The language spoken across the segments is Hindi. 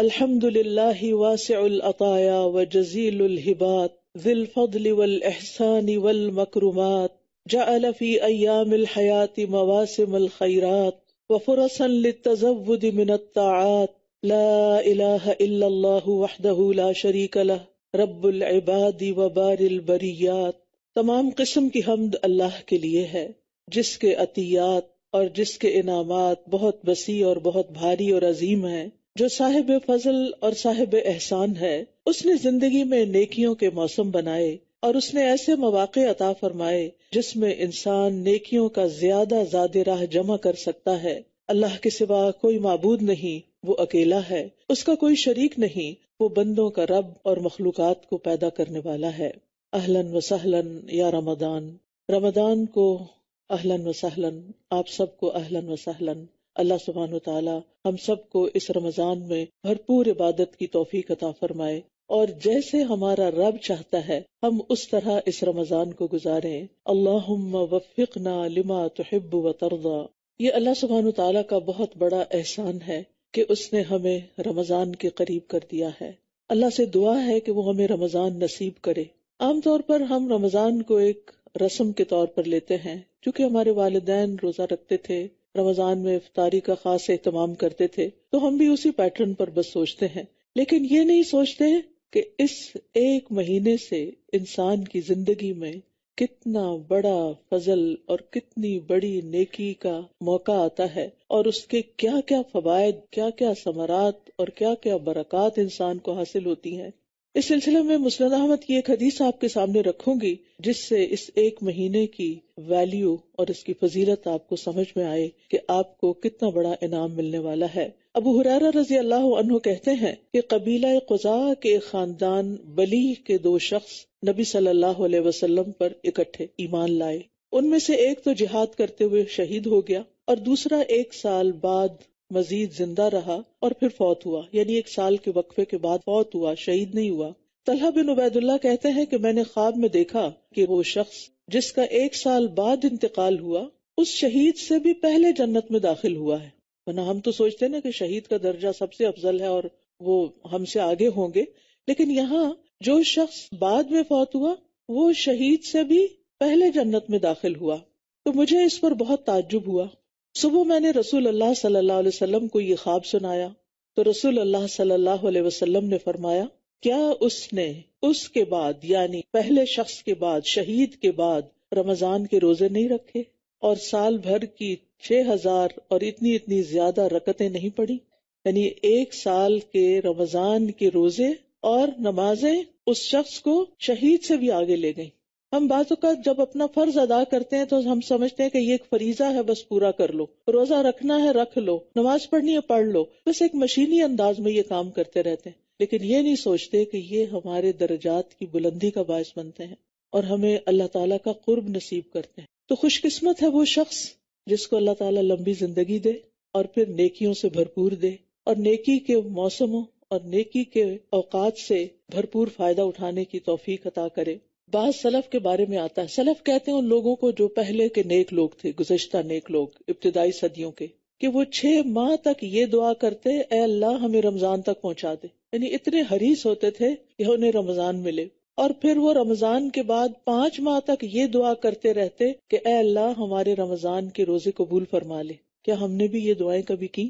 الحمد لله واسع العطايا وجزيل الهبات ذي الفضل والإحسان والمكرمات جعل في أيام الحياة مواسم الخيرات وفرصا للتزود من الطاعات لا إله إلا الله وحده لا شريك له رب العباد وبار البريات تمام قسم کی حمد اللہ کے لیے ہے جس کے عطیات اور جس کے انعامات بہت بسی اور بہت بھاری اور عظیم ہیں जो साहिब फजल और साहिब एहसान है उसने जिंदगी में नेकियों के मौसम बनाए और उसने ऐसे मौाक़े अता फरमाए जिसमें इंसान नेकियों का ज्यादा ज्यादा राह जमा कर सकता है अल्लाह के सिवा कोई मबूद नहीं वो अकेला है उसका कोई शरीक नहीं वो बंदों का रब और मखलूक को पैदा करने वाला है अहलन वसहलन या रमदान रमदान को अहलन वसहलन आप सबको अहलन वसहलन अल्लाह सुबहान तला हम सबको इस रमजान में भरपूर इबादत की तोहफी कता फरमाए और जैसे हमारा रब चाहता है हम उस तरह इस रमजान को गुजारे अल्लाह ना लिमा तहब व तरदा ये अल्लाह सुबहान तला का बहुत बड़ा एहसान है कि उसने हमें रमजान के करीब कर दिया है अल्लाह से दुआ है कि वो हमें रमजान नसीब करे आमतौर पर हम रमजान को एक रस्म के तौर पर लेते हैं क्योंकि हमारे वालदेन रोजा रखते थे रमजान में इफ्तारी का खास एहतमाम करते थे तो हम भी उसी पैटर्न पर बस सोचते हैं लेकिन ये नहीं सोचते कि इस एक महीने से इंसान की जिंदगी में कितना बड़ा फजल और कितनी बड़ी नेकी का मौका आता है और उसके क्या क्या फवायद क्या क्या समरात और क्या क्या बरकत इंसान को हासिल होती हैं इस सिलसिले में मुस्लिम अहमद की एक हदीस आपके सामने रखूंगी जिससे इस एक महीने की वैल्यू और इसकी फजीलत आपको समझ में आए कि आपको कितना बड़ा इनाम मिलने वाला है अबू हुरारा रजी अल्लाह अनु कहते हैं कि कबीला कुजा के खानदान बली के दो शख्स नबी सल्लल्लाहु अलैहि वसल्लम पर इकट्ठे ईमान लाए उनमें से एक तो जिहाद करते हुए शहीद हो गया और दूसरा एक साल बाद मजीद जिंदा रहा और फिर फौत हुआ यानी एक साल के वक्फे के बाद फौत हुआ शहीद नहीं हुआ तलहा बिन उबैदुल्ला कहते हैं कि मैंने ख्वाब में देखा कि वो शख्स जिसका एक साल बाद इंतकाल हुआ उस शहीद से भी पहले जन्नत में दाखिल हुआ है वरना हम तो सोचते ना कि शहीद का दर्जा सबसे अफजल है और वो हमसे आगे होंगे लेकिन यहाँ जो शख्स बाद में फौत हुआ वो शहीद से भी पहले जन्नत में दाखिल हुआ तो मुझे इस पर बहुत ताजुब हुआ सुबह मैंने रसूल अल्लाह सल्लल्लाहु अलैहि वसल्लम को ये ख्वाब सुनाया तो रसूल अल्लाह सल्लल्लाहु अलैहि वसल्लम ने फरमाया क्या उसने उसके बाद यानी पहले शख्स के बाद शहीद के बाद रमजान के रोजे नहीं रखे और साल भर की छह हजार और इतनी इतनी ज्यादा रकते नहीं पड़ी यानी एक साल के रमजान के रोजे और नमाजें उस शख्स को शहीद से भी आगे ले गई हम बाज़ात जब अपना फर्ज अदा करते हैं तो हम समझते हैं कि ये एक फरीजा है बस पूरा कर लो रोजा रखना है रख लो नमाज पढ़नी है पढ़ लो बस एक मशीनी अंदाज में ये काम करते रहते हैं लेकिन ये नहीं सोचते कि ये हमारे दर्जात की बुलंदी का बायस बनते हैं और हमें अल्लाह तला का कुर्ब नसीब करते हैं तो खुशकिस्मत है वो शख्स जिसको अल्लाह तला लम्बी जिंदगी दे और फिर नेकियों से भरपूर दे और नेकी के मौसमों और नेकी के औकात से भरपूर फायदा उठाने की तोफीक अता करे बात सलफ के बारे में आता है सलफ कहते हैं उन लोगों को जो पहले के नेक लोग थे गुजश्ता नेक लोग इब्तदाई सदियों के कि वो छह माह तक ये दुआ करते ए अल्लाह हमें रमजान तक पहुँचा दे यानी इतने हरीस होते थे कि उन्हें रमजान मिले और फिर वो रमजान के बाद पांच माह तक ये दुआ करते रहते कि ए अल्लाह हमारे रमजान के रोजे कबूल फरमा ले क्या हमने भी ये दुआएं कभी की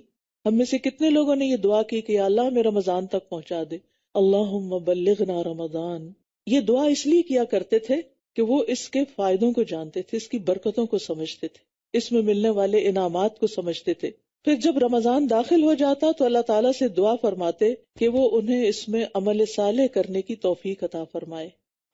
हम में से कितने लोगों ने ये दुआ की कि अल्लाह हमें रमजान तक पहुँचा दे अल्लाह बल्लना रमजान ये दुआ इसलिए किया करते थे कि वो इसके फायदों को जानते थे इसकी बरकतों को समझते थे इसमें मिलने वाले इनाम को समझते थे फिर जब रमजान दाखिल हो जाता तो अल्लाह ताला से दुआ फरमाते कि वो उन्हें इसमें अमल साले करने की तोफीक अता फरमाए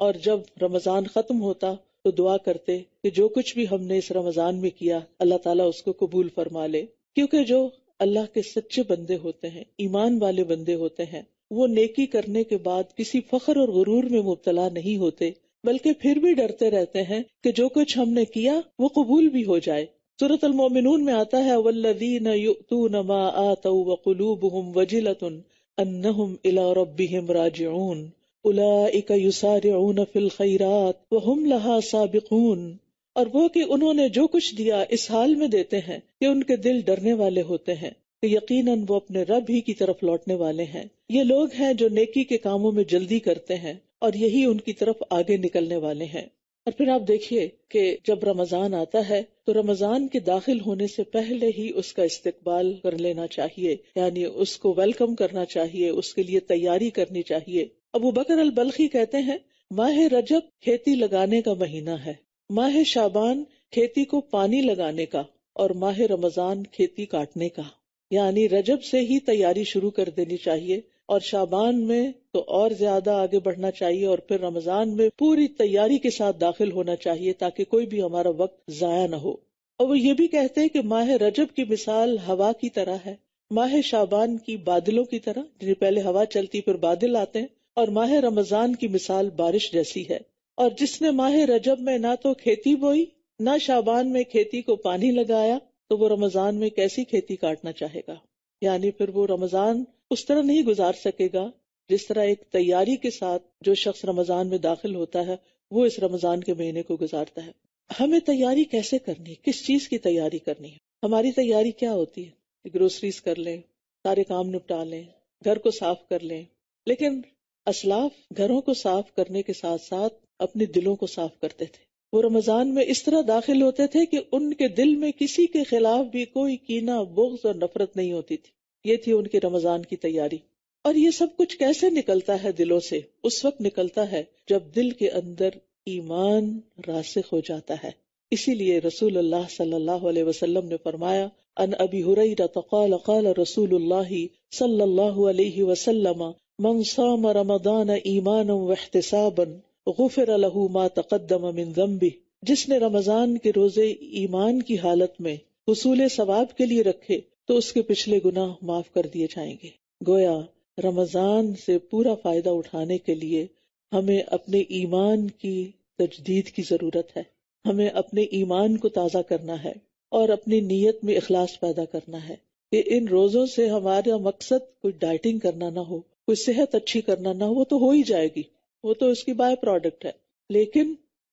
और जब रमजान खत्म होता तो दुआ करते कि जो कुछ भी हमने इस रमजान में किया अल्लाह ताला उसको कबूल फरमा ले क्योंकि जो अल्लाह के सच्चे बंदे होते हैं ईमान वाले बंदे होते हैं वो नेकी करने के बाद किसी फखर और गुरूर में मुबतला नहीं होते बल्कि फिर भी डरते रहते हैं कि जो कुछ हमने किया वो कबूल भी हो जाए सूरत अलमोमिन में आता है वल्लदीन अन्नहुम इला रब्बिहिम राजिऊन युसारिऊन फिल खैरात लहा साबिकून और वो कि उन्होंने जो कुछ दिया इस हाल में देते हैं कि उनके दिल डरने वाले होते हैं कि यकीनन वो अपने रब ही की तरफ लौटने वाले हैं ये लोग हैं जो नेकी के कामों में जल्दी करते हैं और यही उनकी तरफ आगे निकलने वाले हैं और फिर आप देखिए कि जब रमजान आता है तो रमजान के दाखिल होने से पहले ही उसका इस्तकबाल कर लेना चाहिए यानी उसको वेलकम करना चाहिए उसके लिए तैयारी करनी चाहिए अबू बकर अल बल्खी कहते हैं माह रजब खेती लगाने का महीना है माह शाबान खेती को पानी लगाने का और माह रमजान खेती काटने का यानी रजब से ही तैयारी शुरू कर देनी चाहिए और शाबान में तो और ज्यादा आगे बढ़ना चाहिए और फिर रमजान में पूरी तैयारी के साथ दाखिल होना चाहिए ताकि कोई भी हमारा वक्त जाया न हो और वो ये भी कहते हैं कि माह रजब की मिसाल हवा की तरह है माह शाबान की बादलों की तरह जिन्हें पहले हवा चलती फिर बादल आते हैं और माह रमजान की मिसाल बारिश जैसी है और जिसने माह रजब में ना तो खेती बोई ना शाबान में खेती को पानी लगाया तो वो रमजान में कैसी खेती काटना चाहेगा यानी फिर वो रमजान उस तरह नहीं गुजार सकेगा जिस तरह एक तैयारी के साथ जो शख्स रमजान में दाखिल होता है वो इस रमजान के महीने को गुजारता है हमें तैयारी कैसे करनी है किस चीज की तैयारी करनी है हमारी तैयारी क्या होती है ग्रोसरीज कर लें सारे काम निपटा लें घर को साफ कर लें लेकिन असलाफ घरों को साफ करने के साथ साथ अपने दिलों को साफ करते थे वो रमजान में इस तरह दाखिल होते थे कि उनके दिल में किसी के खिलाफ भी कोई कीना बोग्स और नफरत नहीं होती थी ये थी उनकी रमजान की तैयारी और ये सब कुछ कैसे निकलता है दिलों से उस वक्त निकलता है जब दिल के अंदर ईमान रासिक हो जाता है इसीलिए रसूल अल्लाह ने फरमाया अन अभी हुरैरा तकाल काल रसूलुल्लाह सल्लल्लाहु अलैहि रमदान ईमान वहतसाबन गुफिर लहू मा तकदम मिन जम्बी जिसने रमजान के रोजे ईमान की हालत में हसूल सवाब के लिए रखे तो उसके पिछले गुनाह माफ कर दिए जाएंगे गोया रमजान से पूरा फायदा उठाने के लिए हमें अपने ईमान की तजदीद की जरूरत है हमें अपने ईमान को ताज़ा करना है और अपनी नीयत में अखलास पैदा करना है कि इन रोजों से हमारा मकसद कोई डाइटिंग करना ना हो कोई सेहत अच्छी करना ना हो वो तो हो ही जाएगी वो तो उसकी बाय प्रोडक्ट है लेकिन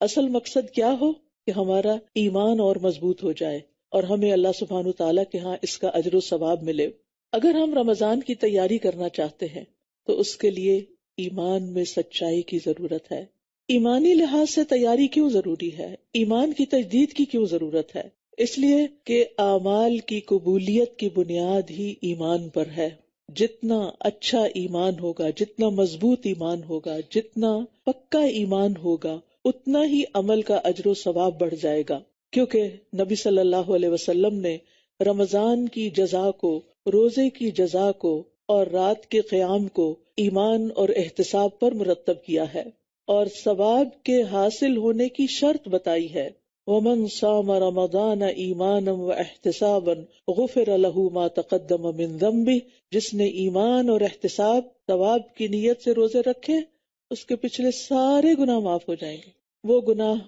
असल मकसद क्या हो कि हमारा ईमान और मजबूत हो जाए और हमें अल्लाह सुबहान तला के यहाँ इसका अजर सवाब मिले अगर हम रमजान की तैयारी करना चाहते हैं तो उसके लिए ईमान में सच्चाई की जरूरत है ईमानी लिहाज से तैयारी क्यों जरूरी है ईमान की तजदीद की क्यों जरूरत है इसलिए कि आमाल की कबूलियत की बुनियाद ही ईमान पर है जितना अच्छा ईमान होगा जितना मजबूत ईमान होगा जितना पक्का ईमान होगा उतना ही अमल का अजर सवाब बढ़ जाएगा क्योंकि नबी सल्लल्लाहु अलैहि वसल्लम ने रमजान की जजा को रोजे की जजा को और रात के क्याम को ईमान और एहतसाब पर मुरतब किया है और सवाब के हासिल होने की शर्त बताई है वमन साम रमदान ईमानम व एहतसाबन गुफिर लहू मा तकदम मिन जम्बी जिसने ईमान और एहतसाब तवाब की नीयत से रोजे रखे उसके पिछले सारे गुनाह माफ हो जाएंगे वो गुनाह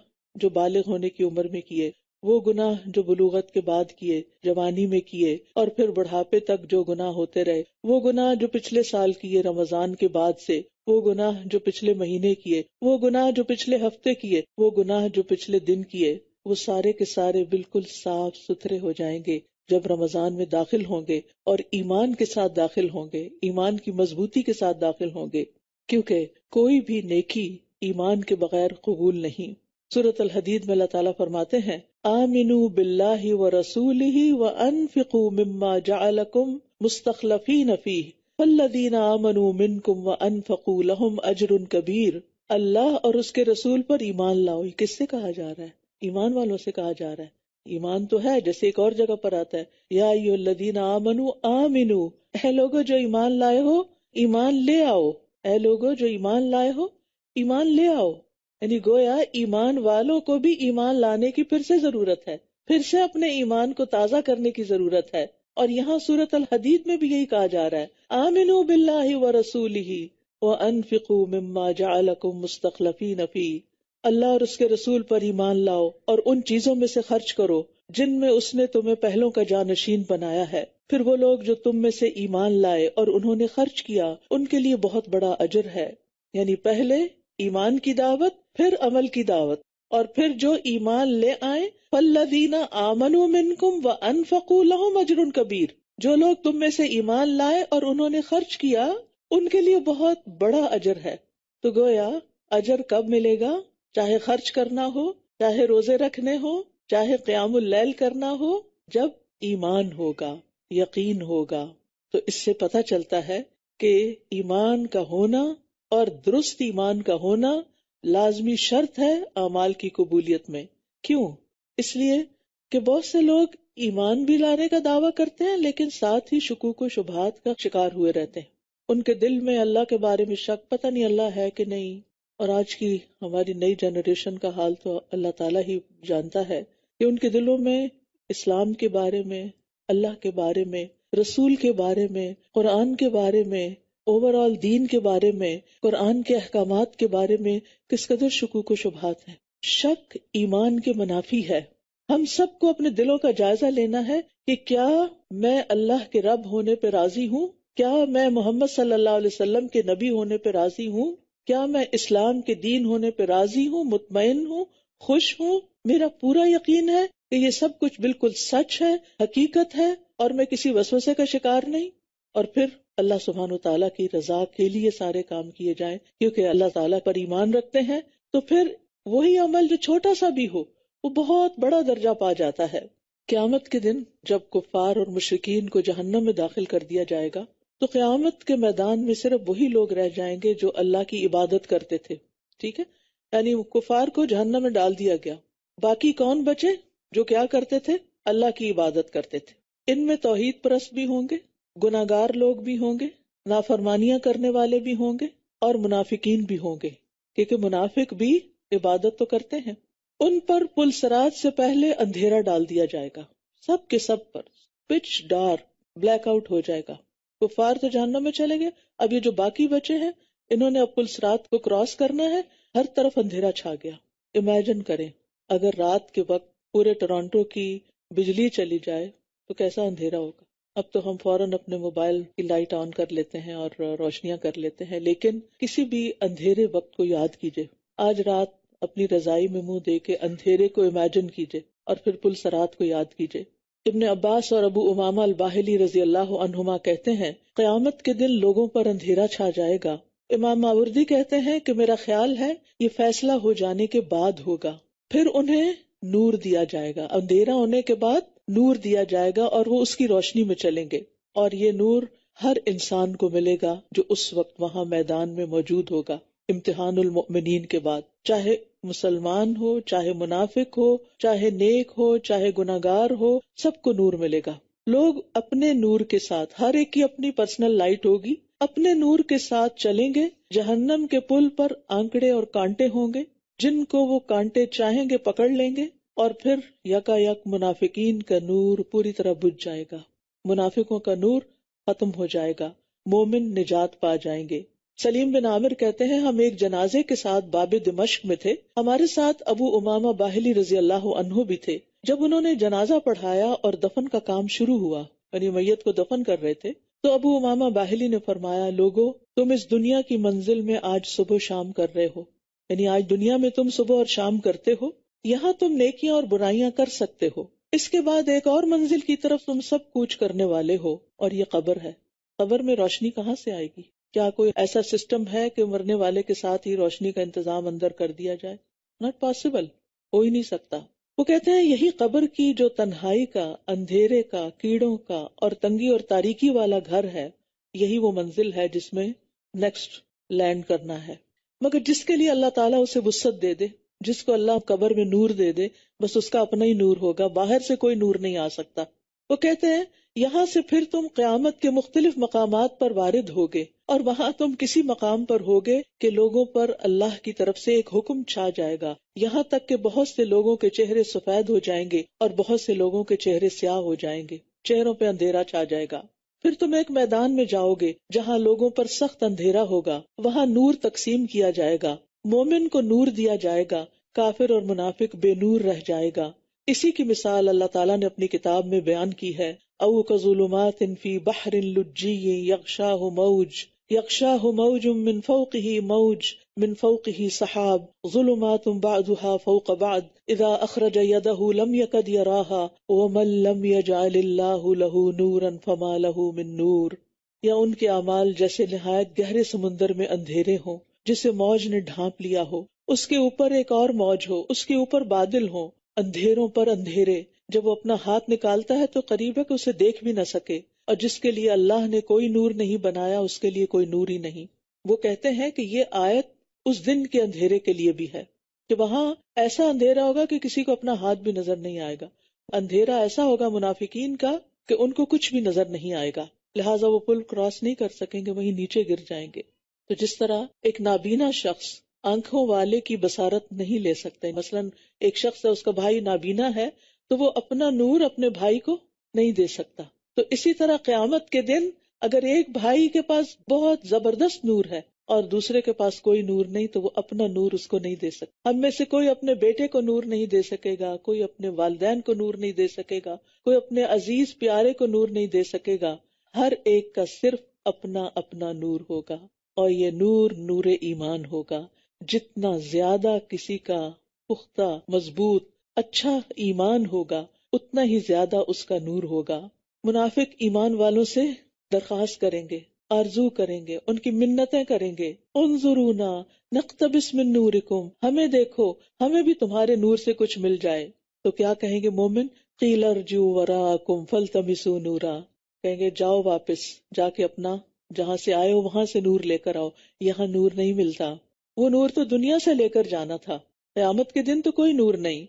जो बालिग होने की उम्र में किए वो गुनाह जो बलूगत के बाद किए जवानी में किए और फिर बुढ़ापे तक जो गुनाह होते रहे वो गुनाह जो पिछले साल किए रमजान के बाद से वो गुनाह जो पिछले महीने किए वो गुनाह जो पिछले हफ्ते किए वो गुनाह जो पिछले दिन किए वो सारे के सारे बिल्कुल साफ सुथरे हो जाएंगे जब रमजान में दाखिल होंगे और ईमान के साथ दाखिल होंगे ईमान की मजबूती के साथ दाखिल होंगे क्योंकि कोई भी नेकी ईमान के बगैर कबूल नहीं सूरत अलहदीद में अल्लाह ताला फरमाते हैं आमिनु बिल्लाहि व रसूल व अनफिकु मिम्मा जअलकुम मुस्तखलफीन फीह फल्लदीन आमनु मिनकुम व अनफकू लहुम अजरुन कबीर अल्लाह और उसके रसूल पर ईमान लाओ किससे कहा जा रहा है ईमान वालों से कहा जा रहा है ईमान तो है जैसे एक और जगह पर आता है या यो लदीन आ मिनु ऐ लोगो जो ईमान लाए हो ईमान ले आओ ऐ लोगो जो ईमान लाए हो ईमान ले आओ यानी गोया ईमान वालों को भी ईमान लाने की फिर से जरूरत है फिर से अपने ईमान को ताजा करने की जरूरत है और यहाँ सूरत अल हदीद में भी यही कहा जा रहा है आमिनु बिल्लाहि व रसूल ही व अनफिकू मिम्मा जालकुम मुस्तखलफी नफी अल्लाह और उसके रसूल पर ईमान लाओ और उन चीजों में से खर्च करो जिनमें उसने तुम्हें पहलों का जानशीन बनाया है फिर वो लोग जो तुम में से ईमान लाए और उन्होंने खर्च किया उनके लिए बहुत बड़ा अजर है यानी पहले ईमान की दावत फिर अमल की दावत और फिर जो ईमान ले आए फल्लदीना आमनु मिनकुम व अनफकू लहो मजरुन कबीर जो लोग तुम में से ईमान लाए और उन्होंने खर्च किया उनके लिए बहुत बड़ा अजर है तो गोया अजर कब मिलेगा चाहे खर्च करना हो चाहे रोजे रखने हो चाहे क्यामुल लैल करना हो जब ईमान होगा यकीन होगा तो इससे पता चलता है कि ईमान का होना और दुरुस्त ईमान का होना लाजमी शर्त है अमाल की कबूलियत में क्यों इसलिए कि बहुत से लोग ईमान भी लाने का दावा करते हैं लेकिन साथ ही शकूक शुभात का शिकार हुए रहते हैं उनके दिल में अल्लाह के बारे में शक पता नहीं अल्लाह है कि नहीं और आज की हमारी नई जनरेशन का हाल तो अल्लाह ताला ही जानता है कि उनके दिलों में इस्लाम के बारे में अल्लाह के बारे में रसूल के बारे में कुरान के बारे में ओवरऑल दीन के बारे में कुरान के अहकाम के बारे में किस कदर शकूक शुभात है शक ईमान के मुनाफी है हम सबको अपने दिलों का जायजा लेना है कि क्या मैं अल्लाह के रब होने पर राजी हूँ क्या मैं मोहम्मद सल्लाम के नबी होने पर राजी हूँ क्या मैं इस्लाम के दीन होने पर राजी हूँ मुतमिन हूँ खुश हूँ मेरा पूरा यकीन है कि ये सब कुछ बिल्कुल सच है हकीकत है और मैं किसी वसवसे का शिकार नहीं और फिर अल्लाह सुबहान तला की रजा के लिए सारे काम किए जाए क्योंकि अल्लाह तला पर ईमान रखते हैं तो फिर वही अमल जो छोटा सा भी हो वो बहुत बड़ा दर्जा पा जाता है क्यामत के दिन जब कुफार और मुश्किन को जहन्नम में दाखिल कर दिया जाएगा तो क्यामत के मैदान में सिर्फ वही लोग रह जाएंगे जो अल्लाह की इबादत करते थे ठीक है यानी कुफार को जहन्ना में डाल दिया गया बाकी कौन बचे जो क्या करते थे अल्लाह की इबादत करते थे इनमें तोहहीद परस्त भी होंगे गुनागार लोग भी होंगे नाफरमानियां करने वाले भी होंगे और मुनाफिकीन भी होंगे क्योंकि मुनाफिक भी इबादत तो करते हैं उन पर पुलसराज से पहले अंधेरा डाल दिया जाएगा सब के सब पर पिच डार्क ब्लैकआउट हो जाएगा कुफार तो जहन्नम में चले गए अब ये जो बाकी बचे हैं इन्होंने अब पुल रात को क्रॉस करना है हर तरफ अंधेरा छा गया इमेजिन करें अगर रात के वक्त पूरे टोरंटो की बिजली चली जाए तो कैसा अंधेरा होगा अब तो हम फौरन अपने मोबाइल की लाइट ऑन कर लेते हैं और रोशनियां कर लेते हैं लेकिन किसी भी अंधेरे वक्त को याद कीजिए आज रात अपनी रजाई में मुंह दे के अंधेरे को इमेजिन कीजिए और फिर पुल सरात को याद कीजिए इब्न अब्बास और अबू उमामा अल रजी अल्लाह अनहुमा कहते हैं क्यामत के दिन लोगों पर अंधेरा छा जाएगा इमाम मावर्दी कहते हैं कि मेरा ख्याल है ये फैसला हो जाने के बाद होगा फिर उन्हें नूर दिया जाएगा अंधेरा होने के बाद नूर दिया जाएगा और वो उसकी रोशनी में चलेंगे और ये नूर हर इंसान को मिलेगा जो उस वक्त वहाँ मैदान में मौजूद होगा इम्तिहान के बाद चाहे मुसलमान हो चाहे मुनाफिक हो चाहे नेक हो चाहे गुनागार हो सबको नूर मिलेगा लोग अपने नूर के साथ हर एक की अपनी पर्सनल लाइट होगी अपने नूर के साथ चलेंगे जहन्नम के पुल पर आंकड़े और कांटे होंगे जिनको वो कांटे चाहेंगे पकड़ लेंगे और फिर यकायक मुनाफिकीन का नूर पूरी तरह बुझ जाएगा मुनाफिकों का नूर खत्म हो जाएगा मोमिन निजात पा जाएंगे सलीम बिन आमिर कहते हैं हम एक जनाजे के साथ बाबे दिमश्क में थे हमारे साथ अबू उमामा बाहली रजी अल्लाह भी थे जब उन्होंने जनाजा पढ़ाया और दफन का काम शुरू हुआ यानी मैयत को दफन कर रहे थे तो अबू उमामा बाहली ने फरमाया लोगो तुम इस दुनिया की मंजिल में आज सुबह शाम कर रहे हो यानी आज दुनिया में तुम सुबह और शाम करते हो यहाँ तुम नेकियां और बुराइयां कर सकते हो इसके बाद एक और मंजिल की तरफ तुम सब कूच करने वाले हो और ये कबर है कबर में रोशनी कहाँ से आएगी क्या कोई ऐसा सिस्टम है कि मरने वाले के साथ ही रोशनी का इंतजाम अंदर कर दिया जाए नॉट पॉसिबल हो ही नहीं सकता वो कहते हैं यही कब्र की जो तन्हाई का अंधेरे का कीड़ों का और तंगी और तारीकी वाला घर है यही वो मंजिल है जिसमें नेक्स्ट लैंड करना है मगर जिसके लिए अल्लाह ताला उसे वुस्सत दे दे जिसको अल्लाह कब्र में नूर दे दे बस उसका अपना ही नूर होगा बाहर से कोई नूर नहीं आ सकता वो कहते हैं यहाँ से फिर तुम क्यामत के मुख्तलिफ मकाम पर वारिद होगे और वहाँ तुम किसी मकाम पर होगे कि लोगों पर अल्लाह की तरफ से एक हुक्म छा जाएगा यहाँ तक कि बहुत से लोगों के चेहरे सफेद हो जाएंगे और बहुत से लोगों के चेहरे स्याह हो जाएंगे चेहरों पर अंधेरा छा जाएगा फिर तुम एक मैदान में जाओगे जहाँ लोगों पर सख्त अंधेरा होगा वहाँ नूर तकसीम किया जाएगा मोमिन को नूर दिया जाएगा काफिर और मुनाफिक बेनूर रह जाएगा इसी की मिसाल अल्लाह ताला ने अपनी किताब में बयान की है अव कजुलुमात इनफी बहर लुज्जी यकशा मऊज يغشاه موج من فوقه موج من فوقه سحاب ظلمات بعضها فوق بعض إذا أخرج يده لم يكد يراها ومن لم يجعل الله له نورا فما له من نور या उनके अमाल जैसे नहायत गहरे समुन्दर में अंधेरे हों जिसे मौज ने ढांप लिया हो उसके ऊपर एक और मौज हो उसके ऊपर बादल हो अंधेरों पर अंधेरे जब वो अपना हाथ निकालता है तो करीब है कि उसे देख भी न सके और जिसके लिए अल्लाह ने कोई नूर नहीं बनाया उसके लिए कोई नूर ही नहीं वो कहते हैं कि ये आयत उस दिन के अंधेरे के लिए भी है कि वहां ऐसा अंधेरा होगा कि किसी को अपना हाथ भी नजर नहीं आएगा अंधेरा ऐसा होगा मुनाफिकीन का कि उनको कुछ भी नजर नहीं आएगा लिहाजा वो पुल क्रॉस नहीं कर सकेंगे वहीं नीचे गिर जाएंगे तो जिस तरह एक नाबीना शख्स आंखों वाले की बसारत नहीं ले सकते मसलन एक शख्स है उसका भाई नाबीना है तो वो अपना नूर अपने भाई को नहीं दे सकता तो इसी तरह क्यामत के दिन अगर एक भाई के पास बहुत जबरदस्त नूर है और दूसरे के पास कोई नूर नहीं तो वो अपना नूर उसको नहीं दे सकता हम में से कोई अपने बेटे को नूर नहीं दे सकेगा कोई अपने वालदेन को नूर नहीं दे सकेगा कोई अपने अजीज प्यारे को नूर नहीं दे सकेगा हर एक का सिर्फ अपना अपना नूर होगा और ये नूर नूर ईमान होगा जितना ज्यादा किसी का पुख्ता मजबूत अच्छा ईमान होगा उतना ही ज्यादा उसका नूर होगा मुनाफिक ईमान वालों से दरख्वास्त करेंगे आरजू करेंगे उनकी मिन्नतें करेंगे उन जरूना नकतबिस नूर हमें देखो हमें भी तुम्हारे नूर से कुछ मिल जाए तो क्या कहेंगे मोमिन कीलर जू वरा कुम फल नूरा कहेंगे जाओ वापस जाके अपना जहाँ से आयो वहाँ वहां से नूर लेकर आओ यहाँ नूर नहीं मिलता वो नूर तो दुनिया से लेकर जाना था क्यामत के दिन तो कोई नूर नहीं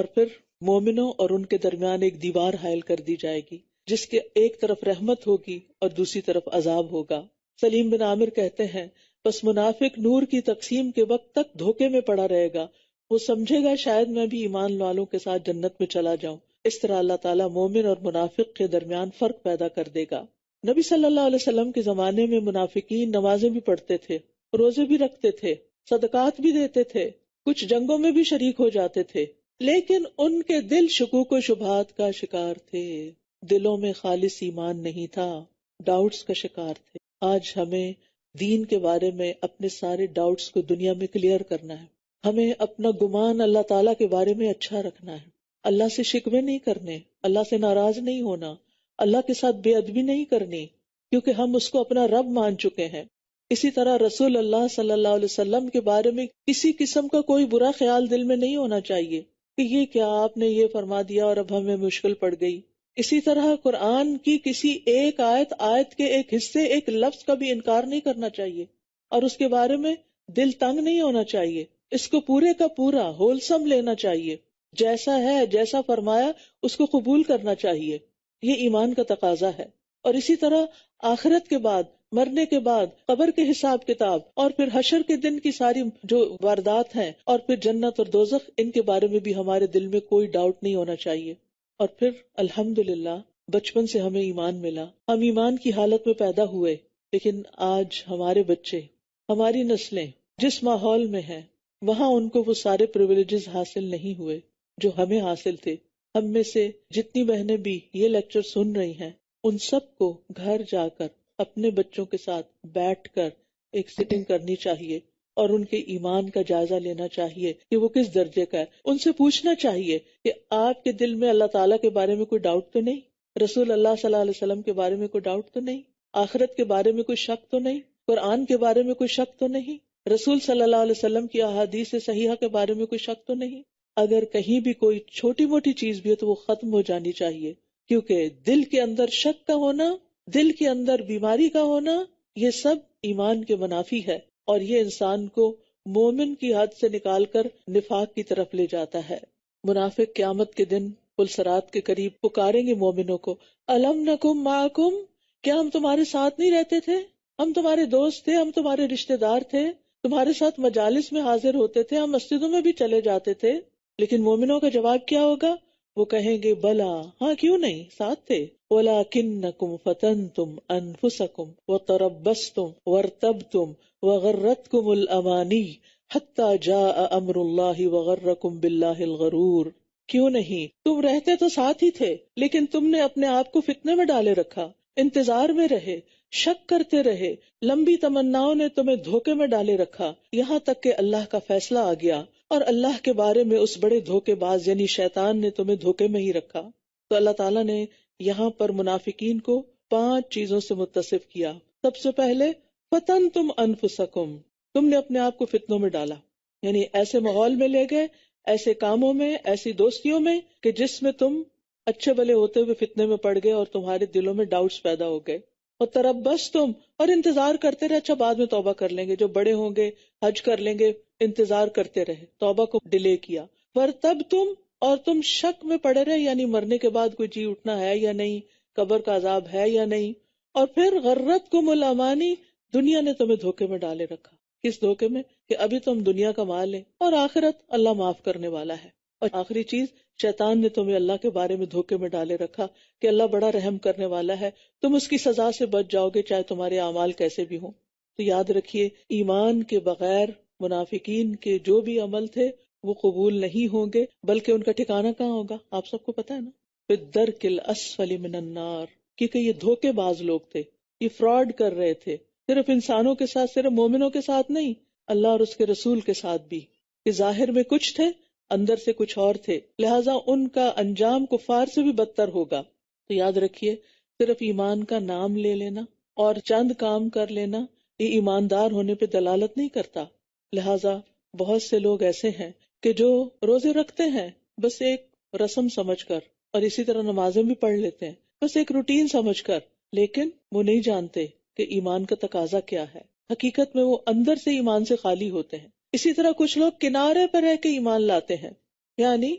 और फिर मोमिनों और उनके दरमियान एक दीवार हायल कर दी जाएगी जिसके एक तरफ रहमत होगी और दूसरी तरफ अजाब होगा सलीम बिन आमिर कहते हैं बस मुनाफिक नूर की तकसीम के वक्त तक धोखे में पड़ा रहेगा वो समझेगा शायद मैं भी ईमान वालों के साथ जन्नत में चला जाऊँ इस तरह अल्लाह ताला मोमिन और मुनाफिक के दरमियान फर्क पैदा कर देगा नबी सल्लल्लाहु अलैहि वसल्लम के जमाने में मुनाफिकीन नमाजें भी पढ़ते थे रोजे भी रखते थे सदकात भी देते थे कुछ जंगों में भी शरीक हो जाते थे लेकिन उनके दिल शकूक शुभात का शिकार थे दिलों में खालिस ईमान नहीं था डाउट्स का शिकार थे आज हमें दीन के बारे में अपने सारे डाउट्स को दुनिया में क्लियर करना है हमें अपना गुमान अल्लाह ताला के बारे में अच्छा रखना है अल्लाह से शिकवे नहीं करने अल्लाह से नाराज नहीं होना अल्लाह के साथ बेअदबी नहीं करनी क्योंकि हम उसको अपना रब मान चुके हैं इसी तरह रसूल अल्लाह सल्लल्लाहु अलैहि वसल्लम के बारे में किसी किस्म का कोई बुरा ख्याल दिल में नहीं होना चाहिए कि ये क्या आपने ये फरमा दिया और अब हमें मुश्किल पड़ गई इसी तरह कुरान की किसी एक आयत आयत के एक हिस्से एक लफ्ज का भी इनकार नहीं करना चाहिए और उसके बारे में दिल तंग नहीं होना चाहिए इसको पूरे का पूरा होलसम लेना चाहिए जैसा है जैसा फरमाया उसको कबूल करना चाहिए ये ईमान का तकाजा है और इसी तरह आखिरत के बाद मरने के बाद कबर के हिसाब किताब और फिर हशर के दिन की सारी जो वारदात हैं और फिर जन्नत और दोजख इनके बारे में भी हमारे दिल में कोई डाउट नहीं होना चाहिए और फिर अल्हम्दुलिल्लाह बचपन से हमें ईमान मिला हम ईमान की हालत में पैदा हुए लेकिन आज हमारे बच्चे हमारी नस्लें जिस माहौल में हैं वहाँ उनको वो सारे प्रिविलेजेस हासिल नहीं हुए जो हमें हासिल थे हम में से जितनी बहनें भी ये लेक्चर सुन रही हैं उन सबको घर जाकर अपने बच्चों के साथ बैठकर एक सिटिंग करनी चाहिए और उनके ईमान का जायजा लेना चाहिए कि वो किस दर्जे का है उनसे पूछना चाहिए कि आपके दिल में अल्लाह ताला के बारे में कोई डाउट तो नहीं रसूल अल्लाह सल्लल्लाहु अलैहि वसल्लम के बारे में कोई डाउट तो नहीं आखिरत के बारे में कोई शक तो नहीं कुरान के बारे में कोई शक तो नहीं रसूल सल्लल्लाहु अलैहि वसल्लम की अहादीस सहीहा के बारे में कोई शक तो नहीं अगर कहीं भी कोई छोटी मोटी चीज भी है तो वो खत्म हो जानी चाहिए क्योंकि दिल के अंदर शक का होना दिल के अंदर बीमारी का होना ये सब ईमान के मुनाफी है और ये इंसान को मोमिन की हद से निकालकर निफाक की तरफ ले जाता है मुनाफिक क्यामत के दिन पुलसरात के करीब पुकारेंगे मोमिनों को अलम नकुम माकुम क्या हम तुम्हारे साथ नहीं रहते थे हम तुम्हारे दोस्त थे हम तुम्हारे रिश्तेदार थे तुम्हारे साथ मजालिस में हाजिर होते थे हम मस्जिदों में भी चले जाते थे लेकिन मोमिनों का जवाब क्या होगा वो कहेंगे बला हाँ क्यों नहीं साथ थे ओला किन्नकुम फतन तुम अनफुसकुम व तरबस तुम वर्तब तुम वगर्रतकुमुल अमानी हत्ता जा अमरुल्लाह वगर्रकुम बिल्लाहिल गरूर क्यों नहीं तुम रहते तो साथ ही थे लेकिन तुमने अपने आप को फितने में डाले रखा इंतजार में रहे शक करते रहे लंबी तमन्नाओं ने तुम्हें धोखे में डाले रखा यहाँ तक के अल्लाह का फैसला आ गया और अल्लाह के बारे में उस बड़े धोखेबाज यानी शैतान ने तुम्हें धोखे में ही रखा तो अल्लाह ताला ने यहाँ पर मुनाफिकीन को पांच चीजों से मुतसिफ किया सबसे पहले फतन तुम अनफुसकुम तुमने अपने आप को फितनों में डाला यानी ऐसे माहौल में ले गए ऐसे कामों में ऐसी दोस्तियों में कि जिसमें तुम अच्छे भले होते हुए फितने में पड़ गए और तुम्हारे दिलों में डाउट्स पैदा हो गए और तरब बस तुम और इंतजार करते रहे अच्छा बाद में तोबा कर लेंगे जो बड़े होंगे हज कर लेंगे इंतजार करते रहे तोबा को डिले किया पर तब तुम और तुम शक में पड़े रहे यानी मरने के बाद कोई जी उठना है या नहीं कब्र का अजाब है या नहीं और फिर गर्रत को मुलामानी दुनिया ने तुम्हें धोखे में डाले रखा किस धोखे में कि अभी तुम दुनिया का माल है और आखिरत अल्लाह माफ करने वाला है और आखिरी चीज शैतान ने तुम्हें अल्लाह के बारे में धोखे में डाले रखा कि अल्लाह बड़ा रहम करने वाला है तुम उसकी सजा से बच जाओगे चाहे तुम्हारे अमाल कैसे भी हों तो याद रखिए ईमान के बगैर मुनाफिकीन के जो भी अमल थे वो कबूल नहीं होंगे बल्कि उनका ठिकाना कहाँ होगा आप सबको पता है ना फिर दर किल असली मिनन्नार क्योंकि ये धोखेबाज लोग थे ये फ्रॉड कर रहे थे सिर्फ इंसानों के साथ सिर्फ मोमिनों के साथ नहीं अल्लाह और उसके रसूल के साथ भी कि जाहिर में कुछ थे अंदर से कुछ और थे लिहाजा उनका अंजाम कुफार से भी बदतर होगा तो याद रखिए सिर्फ ईमान का नाम ले लेना और चंद काम कर लेना ये ईमानदार होने पे दलालत नहीं करता लिहाजा बहुत से लोग ऐसे हैं कि जो रोजे रखते हैं बस एक रस्म कर और इसी तरह नमाजें भी पढ़ लेते हैं बस एक रूटीन समझ कर लेकिन वो नहीं जानते कि ईमान का तकाजा क्या है हकीकत में वो अंदर से ईमान से खाली होते हैं इसी तरह कुछ लोग किनारे पर रह के ईमान लाते हैं यानी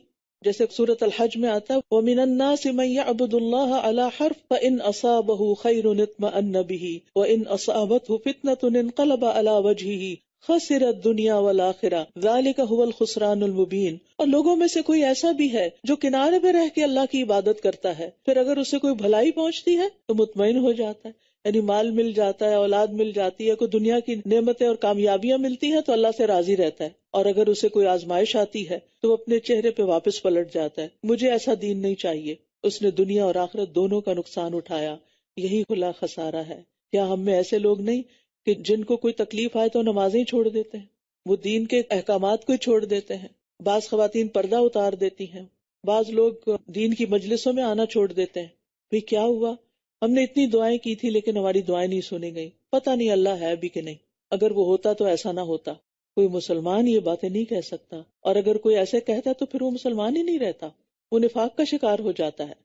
जैसे सूरत अलहज में आता है वमिनन्ना सिमैया अबुदुल्लाह अला हर्फ इन असाबहु खैरुन खैरुनितम अन्नबिही व इन असाबत फितनतुन इनकलब अला वजही खसरत दुनिया वाल आखिरा जालिका हुवल खुसरान मुबीन और लोगों में से कोई ऐसा भी है जो किनारे पर रह के अल्लाह की इबादत करता है फिर अगर उसे कोई भलाई पहुंचती है तो मुतमईन हो जाता है यानी माल मिल जाता है औलाद मिल जाती है कोई दुनिया की नेमतें और कामयाबियां मिलती हैं तो अल्लाह से राजी रहता है और अगर उसे कोई आजमाइश आती है तो वो अपने चेहरे पे वापस पलट जाता है मुझे ऐसा दीन नहीं चाहिए उसने दुनिया और आखिरत दोनों का नुकसान उठाया यही खुला खसारा है क्या हम में ऐसे लोग नहीं कि जिनको कोई तकलीफ आए तो नमाजें ही छोड़ देते हैं वो दीन के अहकाम को ही छोड़ देते हैं बाज खातन पर्दा उतार देती हैं बाज लोग दीन की मजलिसों में आना छोड़ देते हैं भाई क्या हुआ हमने इतनी दुआएं की थी लेकिन हमारी दुआएं नहीं सुनी गई पता नहीं अल्लाह है भी कि नहीं अगर वो होता तो ऐसा ना होता कोई मुसलमान ये बातें नहीं कह सकता और अगर कोई ऐसे कहता तो फिर वो मुसलमान ही नहीं रहता वो निफाक का शिकार हो जाता है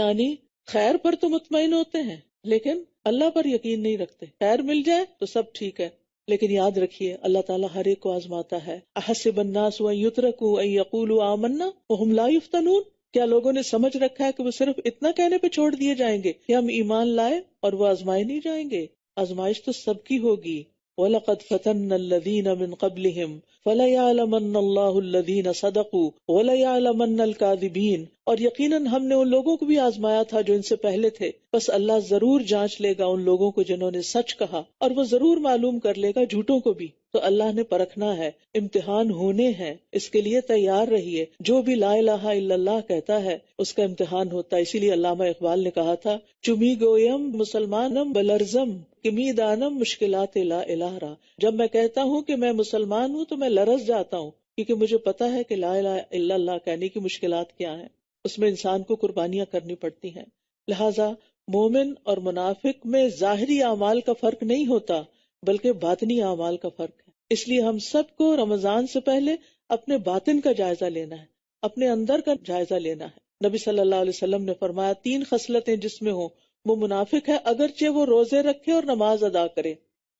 यानी खैर पर तो मुतमिन होते हैं लेकिन अल्लाह पर यकीन नहीं रखते खैर मिल जाए तो सब ठीक है लेकिन याद रखिये अल्लाह ताला हर एक को आजमाता है अहस्यबन्नास युतरकू यकूल आमन्ना वहम ला युफ्तनून क्या लोगों ने समझ रखा है कि वो सिर्फ इतना कहने पे छोड़ दिए जाएंगे कि हम ईमान लाए और वो आजमाए नहीं जाएंगे आजमाइश तो सबकी होगी वलकद फतन लदीन अमिन कबलम फ़लयालमदीन सदकू वलयालमकादिबीन और यकीन हमने उन लोगों को भी आजमाया था जो इनसे पहले थे बस अल्लाह जरूर जांच लेगा उन लोगों को जिन्होंने सच कहा और वो जरूर मालूम कर लेगा झूठों को भी तो अल्लाह ने परखना है इम्तिहान होने हैं इसके लिए तैयार रहिए जो भी ला इल्लल्लाह कहता है उसका इम्तिहान होता है इसीलिए अल्लामा इकबाल ने कहा था चुमी गोयम मुसलमानम बलरजम किमीदानम मुश्किलात ला इलाहरा जब मैं कहता हूँ की मैं मुसलमान हूँ तो मैं लरस जाता हूँ क्योंकि मुझे पता है कि ला इल्लल्लाह कहने की मुश्किल क्या है उसमें इंसान को कुर्बानियाँ करनी पड़ती है लिहाजा मोमिन और मुनाफिक में जाहरी अमाल का फर्क नहीं होता बल्कि बातनी अमाल का फर्क इसलिए हम सबको रमजान से पहले अपने बातिन का जायजा लेना है अपने अंदर का जायजा लेना है नबी सल्लल्लाहु अलैहि वसल्लम ने फरमाया तीन खसलतें जिसमें हो वो मुनाफिक है अगरचे वो रोजे रखे और नमाज अदा करे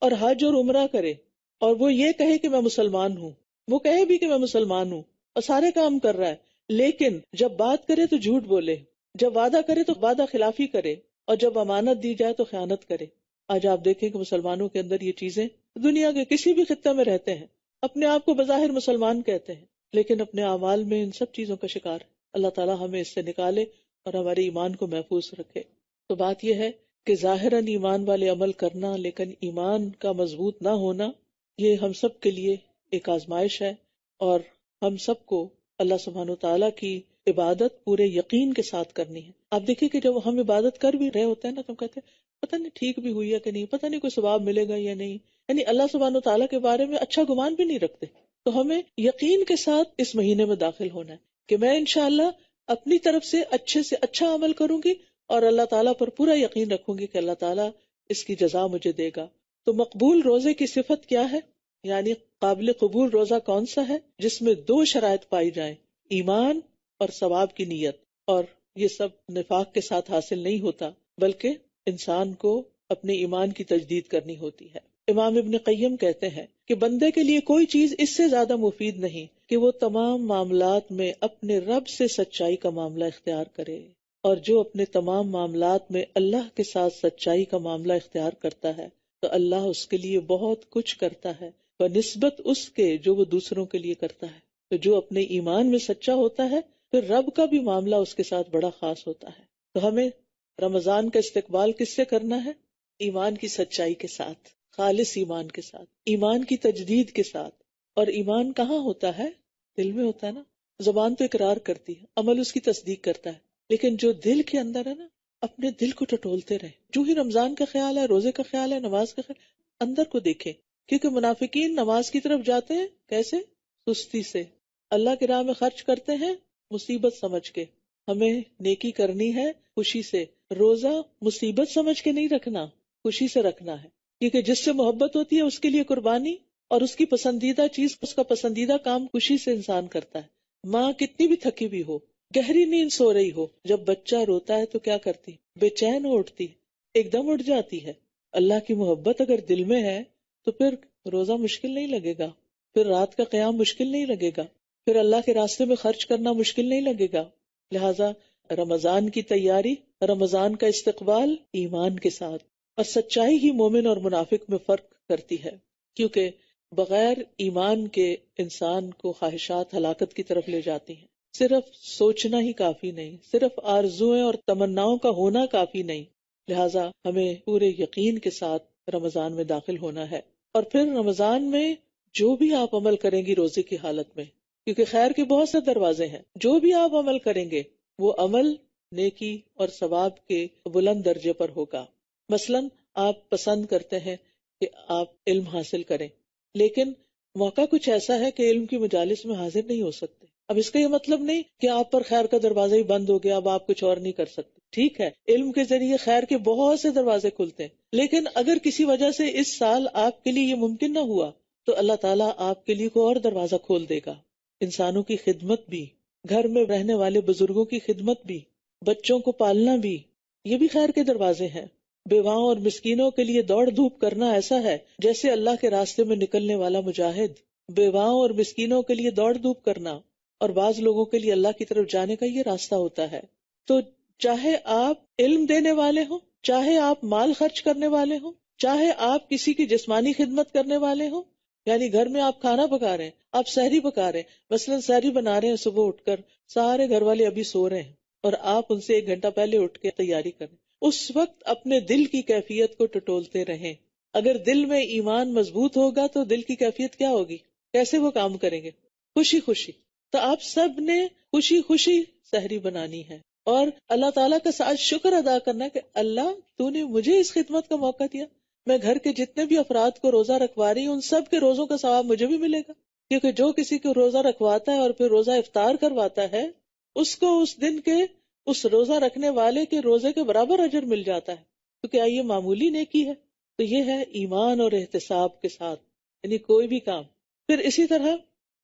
और हज और उम्र करे और वो ये कहे कि मैं मुसलमान हूँ वो कहे भी कि मैं मुसलमान हूँ और सारे काम कर रहा है लेकिन जब बात करे तो झूठ बोले जब वादा करे तो वादा खिलाफी करे और जब अमानत दी जाए तो ख्यानत करे आज आप देखें कि मुसलमानों के अंदर ये चीजें दुनिया के किसी भी खत्ते में रहते हैं अपने आप को बज़ाहिर मुसलमान कहते हैं लेकिन अपने अमाल में इन सब चीजों का शिकार अल्लाह ताला हमें इससे निकाले और हमारे ईमान को महफूज रखे तो बात यह है कि ज़ाहिरन ईमान वाले अमल करना लेकिन ईमान का मजबूत ना होना ये हम सब के लिए एक आजमाइश है और हम सबको अल्लाह सुबहान तला की इबादत पूरे यकीन के साथ करनी है आप देखिए कि जब हम इबादत कर भी रहे होते हैं ना तो कहते हैं पता नहीं ठीक भी हुई है कि नहीं पता नहीं कोई स्वाब मिलेगा या नहीं यानी अल्लाह सुबहान तला के बारे में अच्छा गुमान भी नहीं रखते तो हमें यकीन के साथ इस महीने में दाखिल होना है कि मैं इनशाला अपनी तरफ से अच्छे से अच्छा अमल करूंगी और अल्लाह ताला पर पूरा यकीन रखूंगी कि अल्लाह ताला इसकी जजा मुझे देगा तो मकबूल रोजे की सिफत क्या है यानी काबिल कबूल रोजा कौन सा है जिसमें दो शराय पाई जाए ईमान और सवाब की नीयत और ये सब निफाक के साथ हासिल नहीं होता बल्कि इंसान को अपने ईमान की तजदीद करनी होती है इमाम इबन कईम कहते हैं कि बंदे के लिए कोई चीज इससे ज्यादा मुफीद नहीं कि वो तमाम मामलात में अपने रब से सच्चाई का मामला इख्तियार करे और जो अपने तमाम मामलात में अल्लाह के साथ सच्चाई का मामला इख्तियार करता है तो अल्लाह उसके लिए बहुत कुछ करता है व नस्बत उसके जो वो दूसरों के लिए करता है तो जो अपने ईमान में सच्चा होता है फिर रब का भी मामला उसके साथ बड़ा खास होता है तो हमें रमजान का इस्तेकबाल किससे करना है ईमान की सच्चाई के साथ खालिस ईमान के साथ ईमान की तजदीद के साथ और ईमान कहाँ होता है दिल में होता है ना जबान तो इकरार करती है अमल उसकी तस्दीक करता है लेकिन जो दिल के अंदर है ना अपने दिल को टटोलते रहे जो ही रमजान का ख्याल है रोजे का ख्याल है नमाज का ख्याल अंदर को देखे क्योंकि मुनाफिकीन नमाज की तरफ जाते हैं कैसे सुस्ती से अल्लाह के राह में खर्च करते हैं मुसीबत समझ के हमें नेकी करनी है खुशी से रोजा मुसीबत समझ के नहीं रखना खुशी से रखना है क्योंकि जिससे मोहब्बत होती है उसके लिए कुर्बानी और उसकी पसंदीदा चीज उसका पसंदीदा काम खुशी से इंसान करता है माँ कितनी भी थकी हुई हो गहरी नींद सो रही हो जब बच्चा रोता है तो क्या करती बेचैन उठती एकदम उठ जाती है अल्लाह की मोहब्बत अगर दिल में है तो फिर रोजा मुश्किल नहीं लगेगा फिर रात का क्याम मुश्किल नहीं लगेगा फिर अल्लाह के रास्ते में खर्च करना मुश्किल नहीं लगेगा लिहाजा रमजान की तैयारी रमजान का इस्तकबाल ईमान के साथ और सच्चाई ही मोमिन और मुनाफिक में फर्क करती है क्योंकि बगैर ईमान के इंसान को ख्वाहिशात हलाकत की तरफ ले जाती हैं सिर्फ सोचना ही काफी नहीं सिर्फ आरजुएं और तमन्नाओं का होना काफी नहीं लिहाजा हमें पूरे यकीन के साथ रमजान में दाखिल होना है और फिर रमजान में जो भी आप अमल करेंगी रोजे की हालत में क्योंकि खैर के बहुत से दरवाजे हैं जो भी आप अमल करेंगे वो अमल नेकी और सवाब के बुलंद दर्जे पर होगा मसलन आप पसंद करते हैं कि आप इल्म हासिल करें लेकिन मौका कुछ ऐसा है कि इल्म की मजालिस में हाजिर नहीं हो सकते अब इसका यह मतलब नहीं कि आप पर खैर का दरवाजा ही बंद हो गया अब आप कुछ और नहीं कर सकते ठीक है इल्म के जरिए खैर के बहुत से दरवाजे खुलते हैं लेकिन अगर किसी वजह से इस साल आपके लिए ये मुमकिन ना हुआ तो अल्लाह ताला आपके लिए कोई और दरवाजा खोल देगा इंसानों की खिदमत भी घर में रहने वाले बुजुर्गों की खिदमत भी बच्चों को पालना भी ये भी खैर के दरवाजे हैं बेवाओं और मिस्कीनों के लिए दौड़ धूप करना ऐसा है जैसे अल्लाह के रास्ते में निकलने वाला मुजाहिद बेवाओं और मिस्कीनों के लिए दौड़ धूप करना और बाज लोगों के लिए अल्लाह की तरफ जाने का ये रास्ता होता है तो चाहे आप इल्म देने वाले हों चाहे आप माल खर्च करने वाले हों चाहे आप किसी की जिस्मानी खिदमत करने वाले हों यानी घर में आप खाना पका रहे हैं आप सहरी पका रहे हैं मसलन सहरी बना रहे हैं सुबह उठकर सारे घर वाले अभी सो रहे हैं और आप उनसे एक घंटा पहले उठ के तैयारी करें उस वक्त अपने दिल की कैफियत को टटोलते रहें अगर दिल में ईमान मजबूत होगा तो दिल की कैफियत क्या होगी कैसे वो काम करेंगे खुशी खुशी तो आप सब ने खुशी खुशी सहरी बनानी है और अल्लाह ताला का साथ शुक्र अदा करना कि अल्लाह तूने मुझे इस खिदमत का मौका दिया मैं घर के जितने भी अफराद को रोजा रखवा रही हूँ उन सब के रोजों का सवाब मुझे भी मिलेगा क्योंकि जो किसी को रोजा रखवाता है और फिर रोजा इफ्तार करवाता है उसको उस दिन के उस रोजा रखने वाले के रोजे के बराबर अजर मिल जाता है तो क्या ये मामूली नेकी है तो ये है ईमान और एहतसाब के साथ यानी कोई भी काम फिर इसी तरह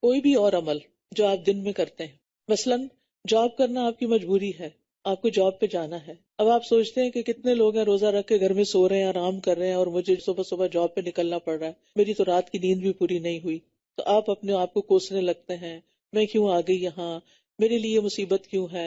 कोई भी और अमल जो आप दिन में करते हैं मसलन जॉब करना आपकी मजबूरी है आपको जॉब पे जाना है अब आप सोचते हैं कि कितने लोग हैं रोजा रख के घर में सो रहे हैं आराम कर रहे हैं और मुझे सुबह सुबह जॉब पे निकलना पड़ रहा है मेरी तो रात की नींद भी पूरी नहीं हुई तो आप अपने आप को कोसने लगते हैं मैं क्यों आ गई यहाँ मेरे लिए मुसीबत क्यों है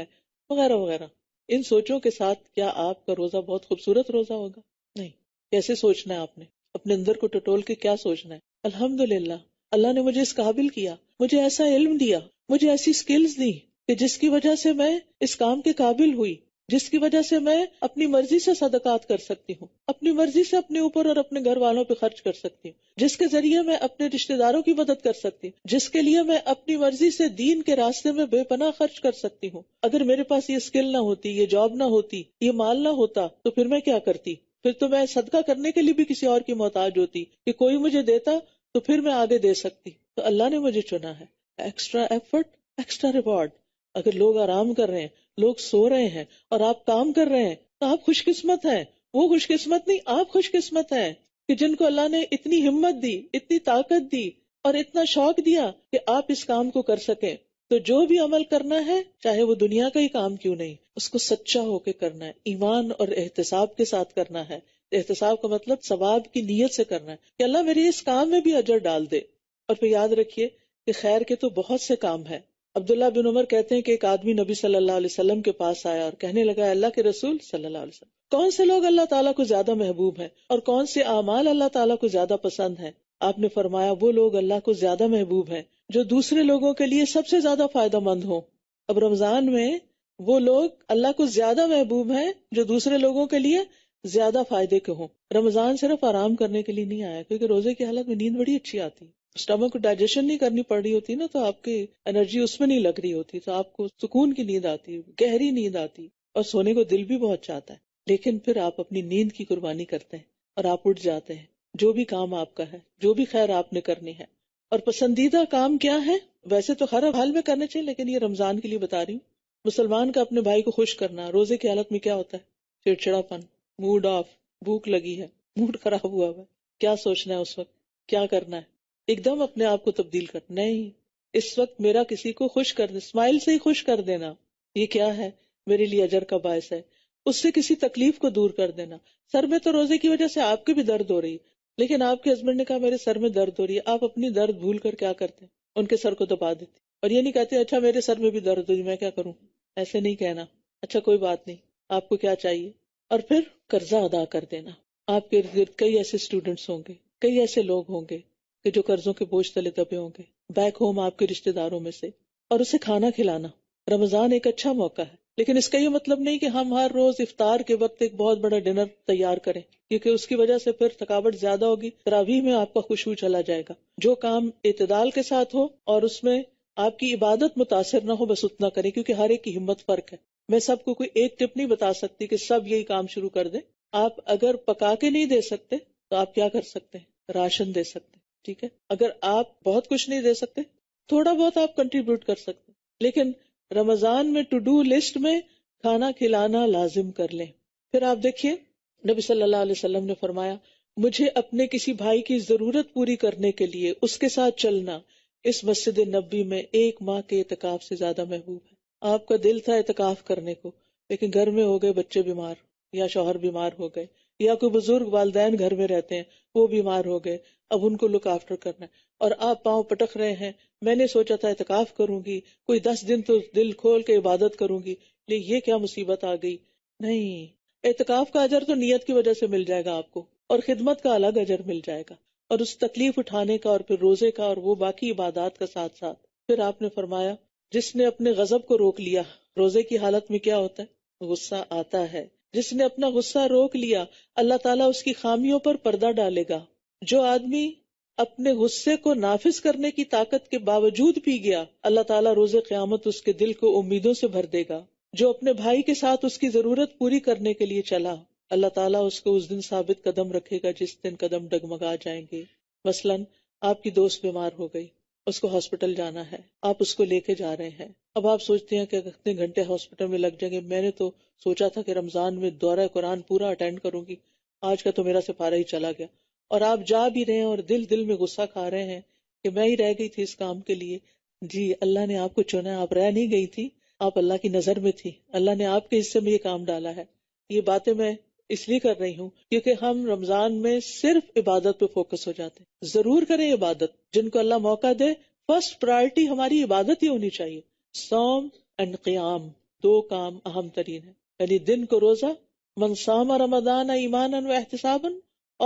वगैरह वगैरह इन सोचों के साथ क्या आपका रोजा बहुत खूबसूरत रोजा होगा नहीं कैसे सोचना है आपने अपने अंदर को टटोल के क्या सोचना है अल्हम्दुलिल्लाह अल्लाह ने मुझे इस काबिल किया मुझे ऐसा इल्म दिया मुझे ऐसी स्किल्स दी कि जिसकी वजह से मैं इस काम के काबिल हुई जिसकी वजह से मैं अपनी मर्जी से सदकात कर सकती हूँ अपनी मर्जी से अपने ऊपर और अपने घर वालों पर खर्च कर सकती हूँ जिसके जरिए मैं अपने रिश्तेदारों की मदद कर सकती हूँ जिसके लिए मैं अपनी मर्जी से दीन के रास्ते में बेपनाह खर्च कर सकती हूँ अगर मेरे पास ये स्किल ना होती ये जॉब ना होती ये माल ना होता तो फिर मैं क्या करती फिर तो मैं सदका करने के लिए भी किसी और की मोहताज होती कि कोई मुझे देता तो फिर मैं आगे दे सकती तो अल्लाह ने मुझे चुना है एक्स्ट्रा एफर्ट एक्स्ट्रा रिवॉर्ड अगर लोग आराम कर रहे हैं लोग सो रहे हैं और आप काम कर रहे हैं तो आप खुशकिस्मत हैं वो खुशकिस्मत नहीं आप खुशकिस्मत हैं कि जिनको अल्लाह ने इतनी हिम्मत दी इतनी ताकत दी और इतना शौक दिया कि आप इस काम को कर सकें तो जो भी अमल करना है चाहे वो दुनिया का ही काम क्यों नहीं उसको सच्चा होके करना है ईमान और एहतसाब के साथ करना है एहतसाब का मतलब सवाब की नीयत से करना है कि अल्लाह मेरे इस काम में भी अजर डाल दे और फिर याद रखिए कि खैर के तो बहुत से काम है अब्दुल्ला बिन उमर कहते हैं कि एक आदमी नबी सल्लल्लाहु अलैहि वसल्लम के पास आया और कहने लगा अल्लाह के रसूल सल्लल्लाहु अलैहि वसल्लम कौन से लोग अल्लाह ताला को ज्यादा महबूब हैं और कौन से अमाल अल्लाह ताला को ज्यादा पसंद हैं आपने फरमाया वो लोग अल्लाह को ज्यादा महबूब हैं जो दूसरे लोगों के लिए सबसे ज्यादा मंद हो अब रमजान में वो लोग अल्लाह को ज्यादा महबूब है जो दूसरे लोगों के लिए ज्यादा फायदे के हों रमजान सिर्फ आराम करने के लिए नहीं आया क्योंकि रोजे की हालत में नींद बड़ी अच्छी आती है स्टमक को डाइजेशन नहीं करनी पड़ रही होती ना तो आपकी एनर्जी उसमें नहीं लग रही होती तो आपको सुकून की नींद आती गहरी नींद आती और सोने को दिल भी बहुत चाहता है लेकिन फिर आप अपनी नींद की कुर्बानी करते हैं और आप उठ जाते हैं जो भी काम आपका है जो भी खैर आपने करनी है और पसंदीदा काम क्या है वैसे तो हर हाल में करना चाहिए लेकिन ये रमजान के लिए बता रही हूँ मुसलमान का अपने भाई को खुश करना रोजे की हालत में क्या होता है चिड़चिड़ापन मूड ऑफ भूख लगी है मूड खराब हुआ हुआ क्या सोचना है उस वक्त क्या करना है एकदम अपने आप को तब्दील कर नहीं इस वक्त मेरा किसी को खुश कर स्माइल से ही खुश कर देना ये क्या है मेरे लिए अजर का बायस है उससे किसी तकलीफ को दूर कर देना सर में तो रोजे की वजह से आपके भी दर्द हो रही है लेकिन आपके हस्बैंड ने कहा मेरे सर में दर्द हो रही है आप अपनी दर्द भूल कर क्या करते हैं उनके सर को दबा देते और ये नहीं कहते अच्छा मेरे सर में भी दर्द हो रही मैं क्या करूं ऐसे नहीं कहना अच्छा कोई बात नहीं आपको क्या चाहिए और फिर कर्जा अदा कर देना आपके इर्द गिर्द कई ऐसे स्टूडेंट्स होंगे कई ऐसे लोग होंगे कि जो कर्जों के बोझ तले दबे होंगे बैक होम आपके रिश्तेदारों में से और उसे खाना खिलाना रमजान एक अच्छा मौका है लेकिन इसका ये मतलब नहीं कि हम हर रोज इफ्तार के वक्त एक बहुत बड़ा डिनर तैयार करें क्योंकि उसकी वजह से फिर थकावट ज्यादा होगी तरावी में आपका खुशबू चला जाएगा जो काम इतदाल के साथ हो और उसमें आपकी इबादत मुतासर न हो बस उतना करें क्योंकि हर एक की हिम्मत फर्क है मैं सबको कोई एक टिप नहीं बता सकती कि सब यही काम शुरू कर दें आप अगर पका के नहीं दे सकते तो आप क्या कर सकते हैं राशन दे सकते हैं ठीक है अगर आप बहुत कुछ नहीं दे सकते थोड़ा बहुत आप कंट्रीब्यूट कर सकते लेकिन रमजान में टू डू लिस्ट में खाना खिलाना लाजिम कर लें फिर आप देखिए नबी सल्लल्लाहु अलैहि वसल्लम ने फरमाया मुझे अपने किसी भाई की जरूरत पूरी करने के लिए उसके साथ चलना इस मस्जिद नबी में एक माह के इतकाफ से ज्यादा महबूब है आपका दिल था इतकाफ करने को लेकिन घर में हो गए बच्चे बीमार या शोहर बीमार हो गए या कोई बुजुर्ग वालदेन घर में रहते हैं वो बीमार हो गए अब उनको लुक आफ्टर करना है और आप पाँव पटक रहे हैं मैंने सोचा था एहतकाफ करूंगी कोई दस दिन तो दिल खोल के इबादत करूंगी ले ये क्या मुसीबत आ गई नहीं एहतकाफ का अजर तो नीयत की वजह से मिल जाएगा आपको और खिदमत का अलग अजर मिल जाएगा और उस तकलीफ उठाने का और फिर रोजे का और वो बाकी इबादात का साथ साथ फिर आपने फरमाया जिसने अपने गजब को रोक लिया रोजे की हालत में क्या होता है गुस्सा आता है जिसने अपना गुस्सा रोक लिया अल्लाह ताला उसकी खामियों पर पर्दा डालेगा जो आदमी अपने गुस्से को नाफिज करने की ताकत के बावजूद पी गया अल्लाह ताला रोजे क्यामत उसके दिल को उम्मीदों से भर देगा जो अपने भाई के साथ उसकी जरूरत पूरी करने के लिए चला अल्लाह ताला उसको उस दिन साबित कदम रखेगा जिस दिन कदम डगमगा जाएंगे मसलन आपकी दोस्त बीमार हो गई उसको हॉस्पिटल जाना है आप उसको लेके जा रहे हैं अब आप सोचते हैं कि कितने घंटे हॉस्पिटल में लग जाएंगे मैंने तो सोचा था कि रमजान में दौरा कुरान पूरा अटेंड करूंगी आज का तो मेरा सिपारा ही चला गया और आप जा भी रहे हैं और दिल दिल में गुस्सा खा रहे हैं कि मैं ही रह गई थी इस काम के लिए जी अल्लाह ने आपको चुना आप रह नहीं गई थी आप अल्लाह की नजर में थी अल्लाह ने आपके हिस्से में ये काम डाला है ये बातें मैं इसलिए कर रही हूँ क्योंकि हम रमजान में सिर्फ इबादत पे फोकस हो जाते हैं जरूर करें इबादत जिनको अल्लाह मौका दे फर्स्ट प्रायोरिटी हमारी इबादत ही होनी चाहिए सोम एंड क्याम दो काम अहम तरीन है यानी दिन को रोजा मनसाम रमदान ईमान एहतसाबन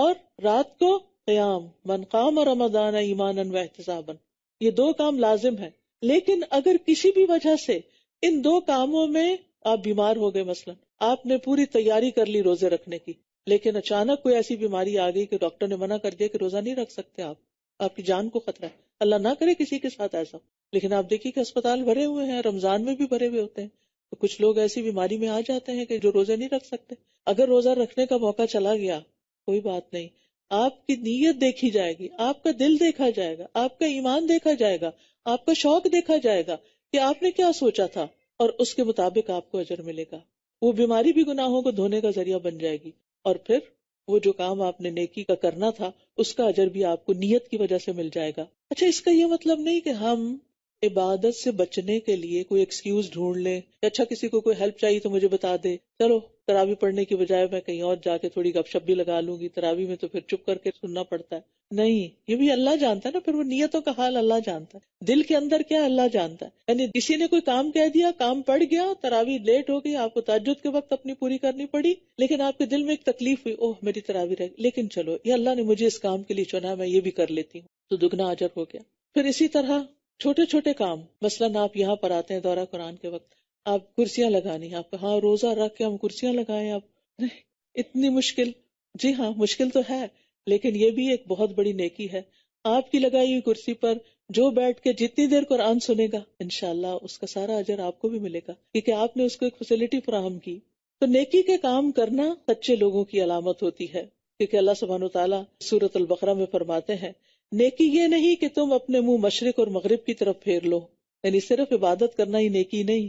और रात को क्याम मनकाम रमदान ईमान एहतसाबन ये दो काम लाजिम है लेकिन अगर किसी भी वजह से इन दो कामों में आप बीमार हो गए मसलन आपने पूरी तैयारी कर ली रोजे रखने की लेकिन अचानक कोई ऐसी बीमारी आ गई कि डॉक्टर ने मना कर दिया कि रोजा नहीं रख सकते आप आपकी जान को खतरा है अल्लाह ना करे किसी के साथ ऐसा लेकिन आप देखिए कि अस्पताल भरे हुए हैं रमजान में भी भरे हुए होते हैं तो कुछ लोग ऐसी बीमारी में आ जाते हैं कि जो रोजे नहीं रख सकते अगर रोजा रखने का मौका चला गया कोई बात नहीं आपकी नीयत देखी जाएगी आपका दिल देखा जाएगा आपका ईमान देखा जाएगा आपका शौक देखा जाएगा कि आपने क्या सोचा था और उसके मुताबिक आपको अजर मिलेगा वो बीमारी भी गुनाहों को धोने का जरिया बन जाएगी और फिर वो जो काम आपने नेकी का करना था उसका अजर भी आपको नीयत की वजह से मिल जाएगा अच्छा इसका यह मतलब नहीं कि हम इबादत से बचने के लिए कोई एक्सक्यूज ढूंढ ले अच्छा किसी को कोई हेल्प चाहिए तो मुझे बता दे चलो तरावी पढ़ने की बजाय मैं कहीं और जाके थोड़ी गपशप भी लगा लूंगी तरावी में तो फिर चुप करके सुनना पड़ता है नहीं ये भी अल्लाह जानता है ना फिर वो नियतों का हाल अल्लाह जानता है दिल के अंदर क्या अल्लाह जानता है यानी किसी ने कोई काम कह दिया काम पड़ गया तरावी लेट हो गई आपको ताजुद के वक्त अपनी पूरी करनी पड़ी लेकिन आपके दिल में एक तकलीफ हुई ओह मेरी तरावी रह लेकिन चलो ये अल्लाह ने मुझे इस काम के लिए चुना मैं ये भी कर लेती हूँ तो दुगना आजर हो गया फिर इसी तरह छोटे छोटे काम मसलन आप यहाँ पर आते हैं दौरा कुरान के वक्त आप कुर्सियां लगानी है हाँ रोजा रख के हम कुर्सियां लगाए आप इतनी मुश्किल जी हाँ मुश्किल तो है लेकिन ये भी एक बहुत बड़ी नेकी है आपकी लगाई हुई कुर्सी पर जो बैठ के जितनी देर कुरान सुनेगा इनशाला उसका सारा अजर आपको भी मिलेगा क्योंकि आपने उसको एक फैसिलिटी फ्राहम की तो नेकी के काम करना सच्चे लोगों की अलामत होती है क्योंकि अल्लाह सुबहान तला सूरत अलबकरा में फरमाते हैं नेकी ये नहीं कि तुम अपने मुंह मशरक और मगरब की तरफ फेर लो यानी सिर्फ इबादत करना ही नेकी नहीं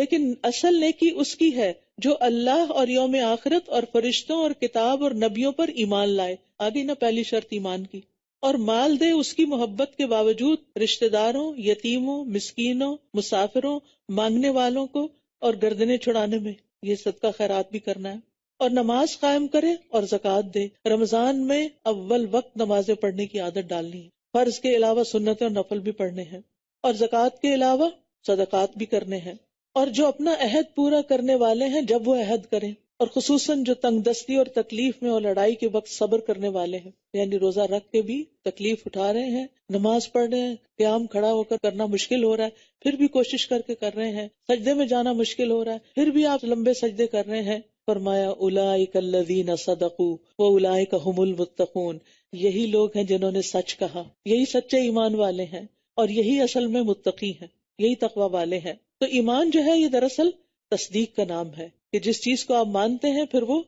लेकिन असल नेकी उसकी है जो अल्लाह और योम आखरत और फरिश्तों और किताब और नबियों पर ईमान लाए आगे ना पहली शर्त ईमान की और माल दे उसकी मोहब्बत के बावजूद रिश्तेदारों यतीमों मिस्कीनों मुसाफिरों मांगने वालों को और गर्दने छुड़ाने में ये सदका खैरात भी करना है और नमाज कायम करे और जक़ात दे रमजान में अव्वल वक्त नमाजें पढ़ने की आदत डालनी है फर्ज के अलावा सुन्नत और नफल भी पढ़ने हैं और जक़ात के अलावा सदक़ात भी करने हैं और जो अपना अहद पूरा करने वाले हैं जब वो अहद करें और खसूस जो तंगदस्ती और तकलीफ में और लड़ाई के वक्त सब्र करने वाले हैं यानी रोजा रख के भी तकलीफ उठा रहे हैं नमाज पढ़ रहे हैं क्याम खड़ा होकर करना मुश्किल हो रहा है फिर भी कोशिश करके कर रहे हैं सजदे में जाना मुश्किल हो रहा है फिर भी आप लंबे सजदे कर रहे हैं फरमाया उलाईकल्लवीन सदकू व उलाइक हमुल मुत्तकून यही लोग हैं जिन्होंने सच कहा यही सच्चे ईमान वाले हैं और यही असल में मुत्तकी हैं यही तकवा वाले हैं तो ईमान जो है ये दरअसल तस्दीक का नाम है कि जिस चीज को आप मानते हैं फिर वो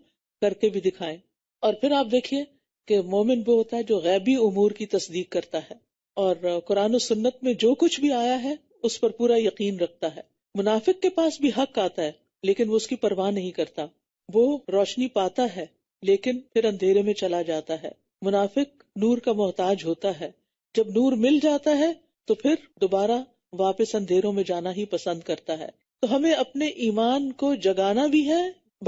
करके भी दिखाएं और फिर आप देखिए कि मोमिन वो होता है जो गैबी उमूर की तस्दीक करता है और कुरान सुन्नत में जो कुछ भी आया है उस पर पूरा यकीन रखता है मुनाफिक के पास भी हक आता है लेकिन वो उसकी परवाह नहीं करता वो रोशनी पाता है लेकिन फिर अंधेरे में चला जाता है मुनाफिक नूर का मोहताज होता है जब नूर मिल जाता है तो फिर दोबारा वापस अंधेरों में जाना ही पसंद करता है तो हमें अपने ईमान को जगाना भी है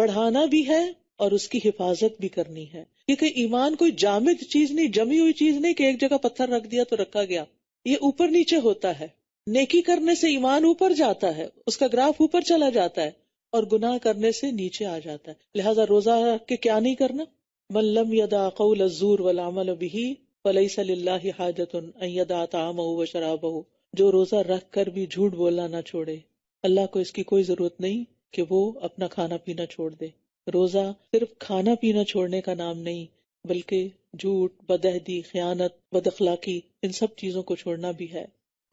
बढ़ाना भी है और उसकी हिफाजत भी करनी है क्योंकि ईमान कोई जामिद चीज नहीं जमी हुई चीज नहीं कि एक जगह पत्थर रख दिया तो रखा गया ये ऊपर नीचे होता है नेकी करने से ईमान ऊपर जाता है उसका ग्राफ ऊपर चला जाता है और गुनाह करने से नीचे आ जाता है लिहाजा रोजा के क्या नहीं करना मल्लम यदा कौल जूर वलामल बिही वलई सल्ला हाजतन अदा ताम व शराब जो रोजा रख कर भी झूठ बोलना ना छोड़े अल्लाह को इसकी कोई जरूरत नहीं कि वो अपना खाना पीना छोड़ दे रोजा सिर्फ खाना पीना छोड़ने का नाम नहीं बल्कि झूठ बदहदी खयानत बदखलाकी इन सब चीजों को छोड़ना भी है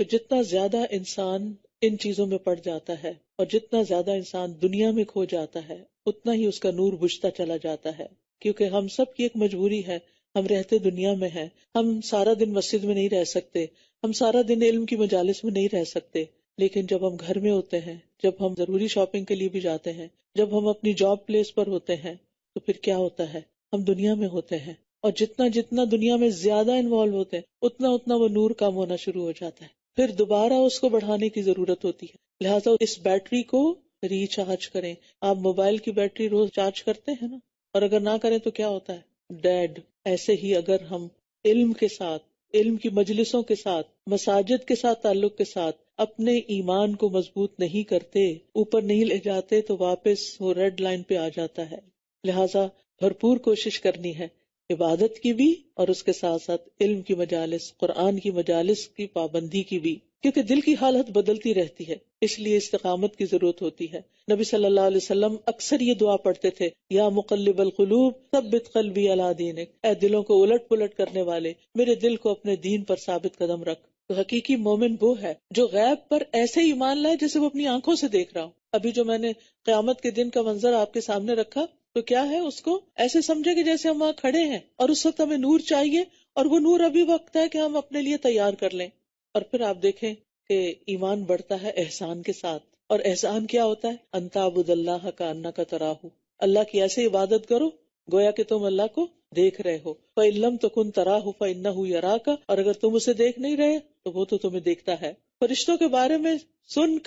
तो जितना ज्यादा इंसान इन चीजों में पड़ जाता है और जितना ज्यादा इंसान दुनिया में खो जाता है उतना ही उसका नूर बुझता चला जाता है क्योंकि हम सब की एक मजबूरी है हम रहते दुनिया में हैं हम सारा दिन मस्जिद में नहीं रह सकते हम सारा दिन इल्म की मजालिस में नहीं रह सकते लेकिन जब हम घर में होते हैं जब हम जरूरी शॉपिंग के लिए भी जाते हैं जब हम अपनी जॉब प्लेस पर होते हैं तो फिर क्या होता है हम दुनिया में होते हैं और जितना जितना दुनिया में ज्यादा इन्वॉल्व होते हैं उतना उतना वो नूर कम होना शुरू हो जाता है फिर दोबारा उसको बढ़ाने की जरूरत होती है लिहाजा इस बैटरी को रिचार्ज करें आप मोबाइल की बैटरी रोज चार्ज करते हैं ना और अगर ना करें तो क्या होता है डेड ऐसे ही अगर हम इल्म के साथ इल्म की मजलिसों के साथ मसाजिद के साथ ताल्लुक के साथ अपने ईमान को मजबूत नहीं करते ऊपर नहीं ले जाते तो वापस वो रेड लाइन पे आ जाता है लिहाजा भरपूर कोशिश करनी है इबादत की भी और उसके साथ साथ इल्म की मजालस कुरान की मजालस की पाबंदी की भी क्योंकि दिल की हालत बदलती रहती है इसलिए इस्तकामत की जरूरत होती है नबी सल्लल्लाहु अलैहि वसल्लम अक्सर ये दुआ पढ़ते थे या मुकल्लिब अलकलूब तब्बित कलबी अला दीनक ए दिलों को उलट पुलट करने वाले मेरे दिल को अपने दीन पर साबित कदम रख तो हकीकी मोमिन वो है जो गैब पर ऐसे ईमान लाए जैसे वो अपनी आंखों से देख रहा हूँ अभी जो मैंने क्यामत के दिन का मंजर आपके सामने रखा तो क्या है उसको ऐसे समझे कि जैसे हम वहां खड़े हैं और उस वक्त हमें नूर चाहिए और वो नूर अभी वक्त है कि हम अपने लिए तैयार कर लें और फिर आप देखें कि ईमान बढ़ता है एहसान के साथ और एहसान क्या होता है अंताबुदल्लाह का अन्ना का तराहू अल्लाह की ऐसे इबादत करो गोया कि तुम अल्लाह को देख रहे हो फम तो कुन तराहू फन्ना यरा का और अगर तुम उसे देख नहीं रहे तो वो तो तुम्हें देखता है फरिश्तों के बारे में सुन